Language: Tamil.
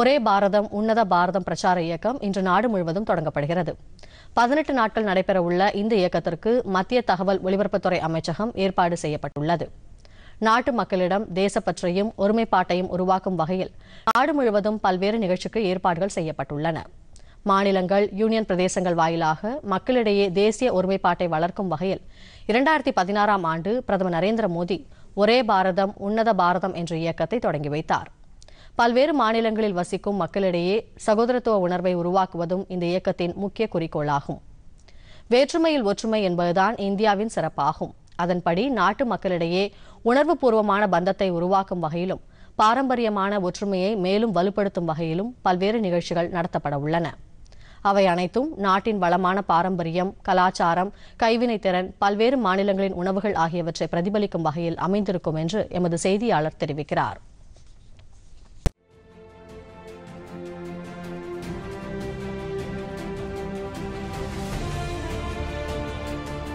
ஒரே பாரதம் உன்னத பாரதம் பிரச்சார இயக்கம் இன்று நாடு முழுவதும் தொடங்கப்படுகிறது பதினெட்டு நாட்கள் நடைபெறவுள்ள இந்த இயக்கத்திற்கு மத்திய தகவல் ஒலிபரப்புத்துறை அமைச்சகம் ஏற்பாடு செய்யப்பட்டுள்ளது நாட்டு மக்களிடம் தேசப்பற்றையும் ஒருமைப்பாட்டையும் உருவாக்கும் வகையில் நாடு முழுவதும் பல்வேறு நிகழ்ச்சிக்கு ஏற்பாடுகள் செய்யப்பட்டுள்ளன மாநிலங்கள் யூனியன் பிரதேசங்கள் வாயிலாக மக்களிடையே தேசிய ஒருமைப்பாட்டை வளர்க்கும் வகையில் இரண்டாயிரத்தி பதினாறாம் ஆண்டு பிரதமர் நரேந்திர மோடி ஒரே பாரதம் உன்னத பாரதம் என்ற இயக்கத்தை தொடங்கி வைத்தாா் பல்வேறு மாநிலங்களில் வசிக்கும் மக்களிடையே சகோதரத்துவ உணர்வை உருவாக்குவதும் இந்த இயக்கத்தின் முக்கிய குறிக்கோளாகும் வேற்றுமையில் ஒற்றுமை என்பதுதான் இந்தியாவின் சிறப்பாகும் அதன்படி நாட்டு மக்களிடையே உணர்வுபூர்வமான பந்தத்தை உருவாக்கும் வகையிலும் பாரம்பரியமான ஒற்றுமையை மேலும் வலுப்படுத்தும் வகையிலும் பல்வேறு நிகழ்ச்சிகள் நடத்தப்பட உள்ளன அவை அனைத்தும் நாட்டின் வளமான பாரம்பரியம் கலாச்சாரம் கைவினைத்திறன் பல்வேறு மாநிலங்களின் உணவுகள் ஆகியவற்றை பிரதிபலிக்கும் வகையில் அமைந்திருக்கும் என்று எமது செய்தியாளர் தெரிவிக்கிறார்